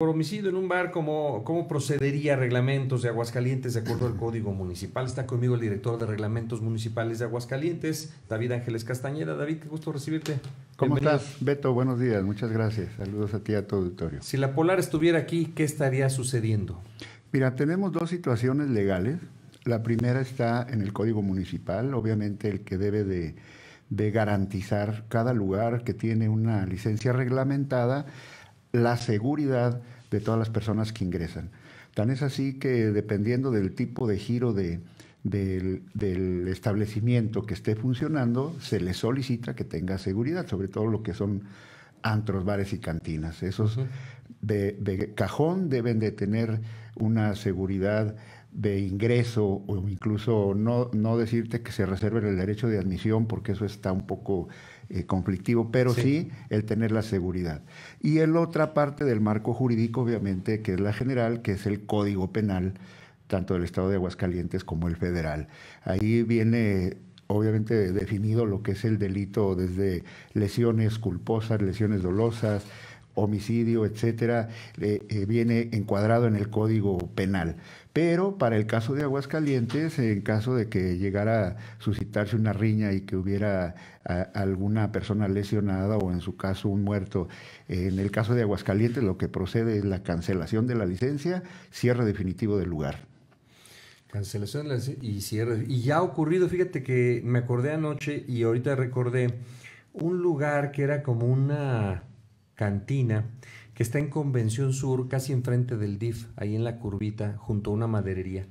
por homicidio en un bar, ¿cómo, ¿cómo procedería reglamentos de Aguascalientes de acuerdo al Código Municipal? Está conmigo el director de Reglamentos Municipales de Aguascalientes, David Ángeles Castañeda. David, qué gusto recibirte. ¿Cómo estás, Beto? Buenos días, muchas gracias. Saludos a ti y a el auditorio. Si la Polar estuviera aquí, ¿qué estaría sucediendo? Mira, tenemos dos situaciones legales. La primera está en el Código Municipal, obviamente el que debe de, de garantizar cada lugar que tiene una licencia reglamentada la seguridad de todas las personas que ingresan. Tan es así que dependiendo del tipo de giro de, del, establecimiento que esté funcionando, se le solicita que tenga seguridad, sobre todo lo que son antros, bares y cantinas. Esos de, de, cajón deben de tener una seguridad de ingreso o incluso no, no decirte que se reserve el derecho de admisión porque eso está un poco eh, conflictivo, pero sí. sí. el tener la seguridad. Y el otra parte del marco jurídico, obviamente, que es la general, que es el Código Penal, tanto del Estado de Aguascalientes como el federal. Ahí viene obviamente definido lo que es el delito desde lesiones culposas, lesiones dolosas, homicidio, etcétera, eh, viene encuadrado en el Código Penal. Pero para el caso de Aguascalientes, en caso de que llegara a suscitarse una riña y que hubiera alguna persona lesionada o en su caso un muerto, en el caso de Aguascalientes lo que procede es la cancelación de la licencia, cierre definitivo del lugar. Cancelación y cierre. Y ya ha ocurrido, fíjate que me acordé anoche y ahorita recordé un lugar que era como una cantina que está en Convención Sur, casi enfrente del DIF, ahí en la curvita, junto a una maderería.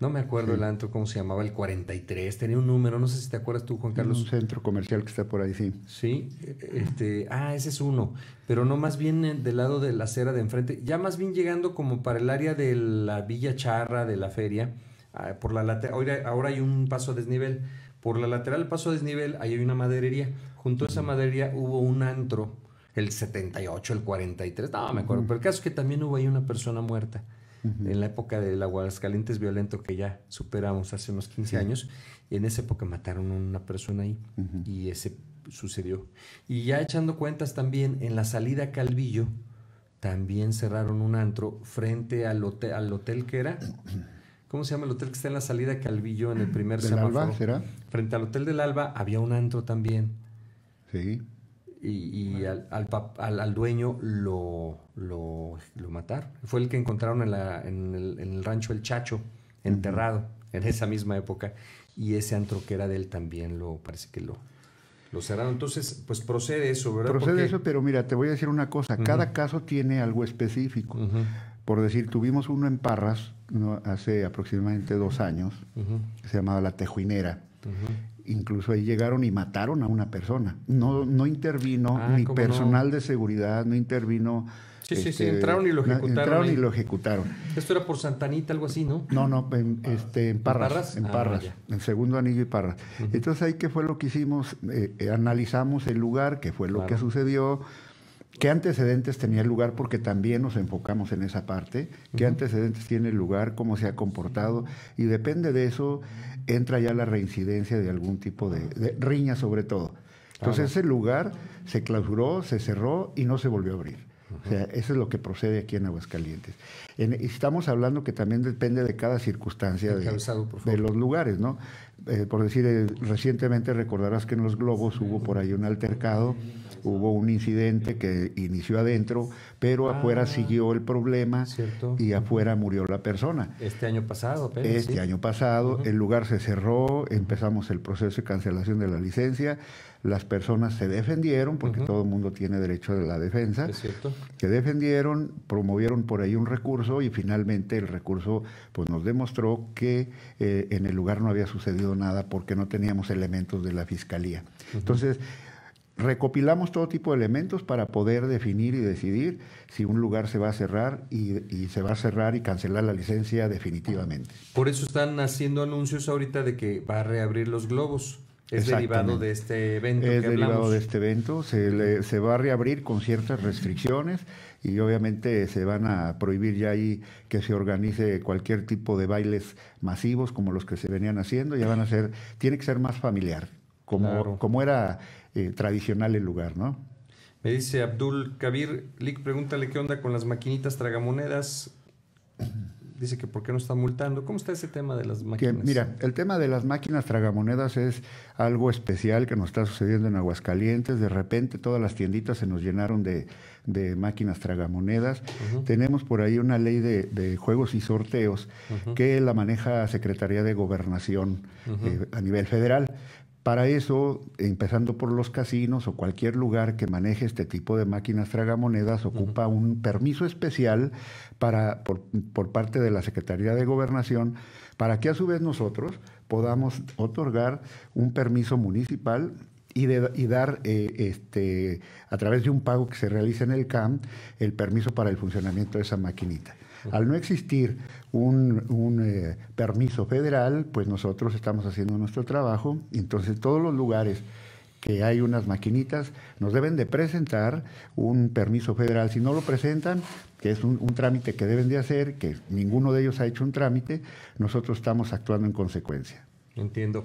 No me acuerdo el antro, cómo se llamaba, el 43, tenía un número, no sé si te acuerdas tú, Juan Carlos. Un centro comercial que está por ahí, sí. Sí, este, ah, ese es uno, pero no más bien eh, del lado de la acera de enfrente, ya más bien llegando como para el área de la Villa Charra, de la feria, ah, por la lateral, ahora hay un paso a desnivel, por la lateral paso a desnivel, ahí hay una maderería, junto a esa maderería hubo un antro, el 78, el 43, no me acuerdo, pero el caso es que también hubo ahí una persona muerta en la época del Aguascalientes violento que ya superamos hace unos 15 años, y en esa época mataron a una persona ahí y ese sucedió. Y ya echando cuentas también, en la salida Calvillo, también cerraron un antro frente al hotel, al hotel que era. ¿Cómo se llama el hotel que está en la salida Calvillo en el primer semáforo? Frente al hotel del Alba había un antro también. Sí y, al, al, dueño lo, lo, mataron. Fue el que encontraron en, el, rancho El Chacho, enterrado en esa misma época. Y ese antro que era de él también lo parece que lo, lo cerraron. Entonces, pues procede eso, ¿verdad? Procede eso, pero mira, te voy a decir una cosa. Cada caso tiene algo específico. Por decir, tuvimos uno en Parras hace aproximadamente dos años, se llamaba La Tejuinera incluso ahí llegaron y mataron a una persona. No, no intervino ni ah, personal de seguridad, no intervino. Sí, sí, sí, este, entraron y lo ejecutaron. y lo ejecutaron. Esto era por Santanita, algo así, ¿no? No, no, en, ah, este, en Parras. En ah, Parras, en segundo anillo y Parras. Entonces ahí qué fue lo que hicimos, eh, eh, analizamos el lugar, qué fue lo que sucedió ¿Qué antecedentes tenía el lugar? Porque también nos enfocamos en esa parte. ¿Qué antecedentes tiene el lugar? ¿Cómo se ha comportado? Y depende de eso, entra ya la reincidencia de algún tipo de, riña sobre todo. Entonces ese lugar se clausuró, se cerró y no se volvió a abrir. O sea, eso es lo que procede aquí en Aguascalientes. estamos hablando que también depende de cada circunstancia de, los lugares, ¿no? Eh, por decir, eh, recientemente recordarás que en los globos hubo por ahí un altercado, hubo un incidente que inició adentro, pero ah, afuera siguió el problema y afuera murió la persona. Este año pasado, Este año pasado, el lugar se cerró, empezamos el proceso de cancelación de la licencia, las personas se defendieron, porque todo el mundo tiene derecho a la defensa. Es cierto que defendieron, promovieron por ahí un recurso y finalmente el recurso pues, nos demostró que eh, en el lugar no había sucedido nada porque no teníamos elementos de la fiscalía. Entonces, recopilamos todo tipo de elementos para poder definir y decidir si un lugar se va a cerrar y, se va a cerrar y cancelar la licencia definitivamente. Por eso están haciendo anuncios ahorita de que va a reabrir los globos. Es derivado de este evento. Es derivado de este evento. Se, le, se va a reabrir con ciertas restricciones y obviamente se van a prohibir ya ahí que se organice cualquier tipo de bailes masivos como los que se venían haciendo. Ya van a ser, tiene que ser más familiar, como, como era eh, tradicional el lugar, ¿no? Me dice Abdul Kabir, Lick, pregúntale qué onda con las maquinitas tragamonedas dice que por qué no está multando. ¿Cómo está ese tema de las máquinas? mira, el tema de las máquinas tragamonedas es algo especial que nos está sucediendo en Aguascalientes. De repente todas las tienditas se nos llenaron de, máquinas tragamonedas. Tenemos por ahí una ley de, juegos y sorteos que la maneja Secretaría de Gobernación eh, a nivel federal. Para eso, empezando por los casinos o cualquier lugar que maneje este tipo de máquinas tragamonedas, ocupa un permiso especial por, parte de la Secretaría de Gobernación, para que a su vez nosotros podamos otorgar un permiso municipal y, dar, eh, este, a través de un pago que se realiza en el CAM, el permiso para el funcionamiento de esa maquinita. Al no existir un, eh, permiso federal, pues nosotros estamos haciendo nuestro trabajo. Entonces todos los lugares que hay unas maquinitas, nos deben de presentar un permiso federal. Si no lo presentan, que es un, un, trámite que deben de hacer, que ninguno de ellos ha hecho un trámite, nosotros estamos actuando en consecuencia. Entiendo.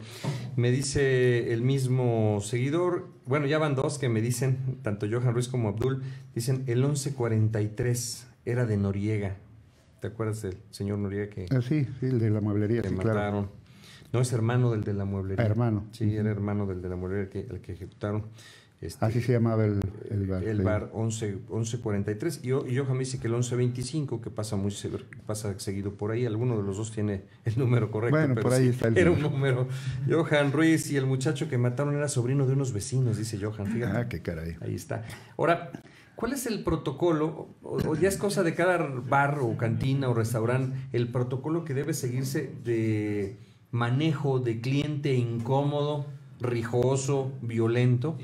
Me dice el mismo seguidor, bueno, ya van dos que me dicen, tanto Johan Ruiz como Abdul, dicen el 1143 era de Noriega. ¿Te acuerdas del señor Noriega que... Ah, sí, sí, el de la mueblería. Que mataron. No, es hermano del de la mueblería. Hermano. Sí, era hermano del de la mueblería el que ejecutaron. Este, Así se llamaba el, bar. El bar 11, 1143. Y, yo, y yo que el 1125, que pasa muy pasa seguido por ahí, alguno de los dos tiene el número correcto. Bueno, por ahí está el Era un número. Johan Ruiz y el muchacho que mataron era sobrino de unos vecinos, dice Johan. Fíjate. Ah, qué caray. Ahí está. Ahora, ¿Cuál es el protocolo, o, ya es cosa de cada bar o cantina o restaurante, el protocolo que debe seguirse de manejo de cliente incómodo, rijoso, violento?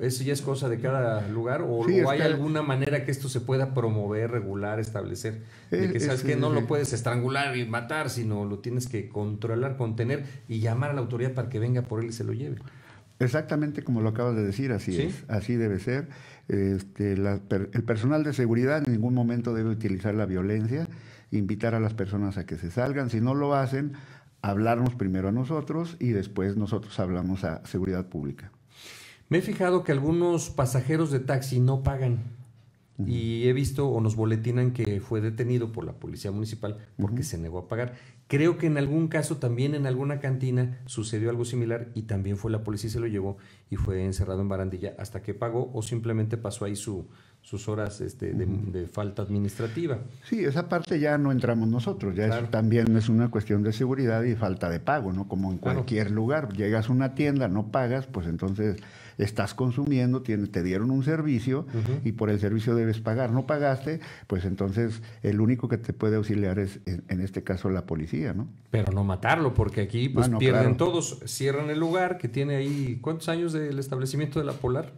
¿Eso ya es cosa de cada lugar? ¿O, hay alguna manera que esto se pueda promover, regular, establecer? De eh, que sabes que no lo puedes estrangular y matar, sino lo tienes que controlar, contener y llamar a la autoridad para que venga por él y se lo lleve. Exactamente como lo acabas de decir, así es, así debe ser. Este, el personal de seguridad en ningún momento debe utilizar la violencia, invitar a las personas a que se salgan. Si no lo hacen, hablarnos primero a nosotros y después nosotros hablamos a seguridad pública. Me he fijado que algunos pasajeros de taxi no pagan. Y he visto o nos boletinan que fue detenido por la policía municipal porque se negó a pagar. Creo que en algún caso también en alguna cantina sucedió algo similar y también fue la policía y se lo llevó y fue encerrado en barandilla hasta que pagó o simplemente pasó ahí su, sus horas este, de, falta administrativa. Sí, esa parte ya no entramos nosotros, ya eso también es una cuestión de seguridad y falta de pago, ¿no? Como en cualquier lugar, llegas a una tienda, no pagas, pues entonces estás consumiendo, te dieron un servicio y por el servicio debes pagar, no pagaste, pues entonces el único que te puede auxiliar es en, este caso la policía, ¿no? Pero no matarlo, porque aquí pues, ah, pierden todos, cierran el lugar que tiene ahí, ¿cuántos años del establecimiento de la Polar?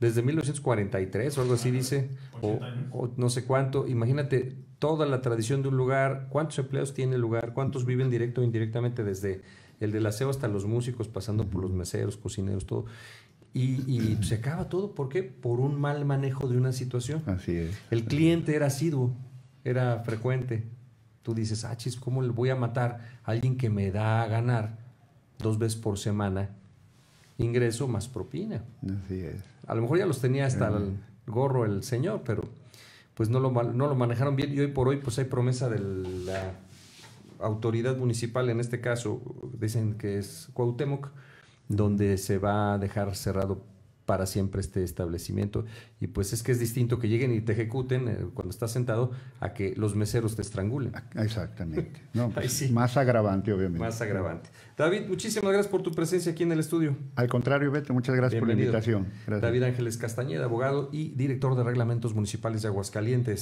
desde 1943 o algo así dice, o, no sé cuánto. Imagínate toda la tradición de un lugar, cuántos empleados tiene el lugar, cuántos viven directo o indirectamente desde el del aseo hasta los músicos, pasando por los meseros, cocineros, todo. Y, y se acaba todo, ¿por qué? Por un mal manejo de una situación. Así es. El cliente era asiduo, era frecuente. Tú dices, ah, chis, ¿cómo le voy a matar a alguien que me da a ganar dos veces por semana ingreso más propina? Así es. A lo mejor ya los tenía hasta el gorro el señor, pero pues no lo, no lo manejaron bien y hoy por hoy pues hay promesa de la autoridad municipal, en este caso dicen que es Cuauhtémoc, donde se va a dejar cerrado para siempre este establecimiento. Y pues es que es distinto que lleguen y te ejecuten eh, cuando estás sentado a que los meseros te estrangulen. Ah, exactamente. No, pues, Más agravante, obviamente. Más agravante. David, muchísimas gracias por tu presencia aquí en el estudio. Al contrario, Beto, muchas gracias por la invitación. David Ángeles Castañeda, abogado y director de reglamentos municipales de Aguascalientes.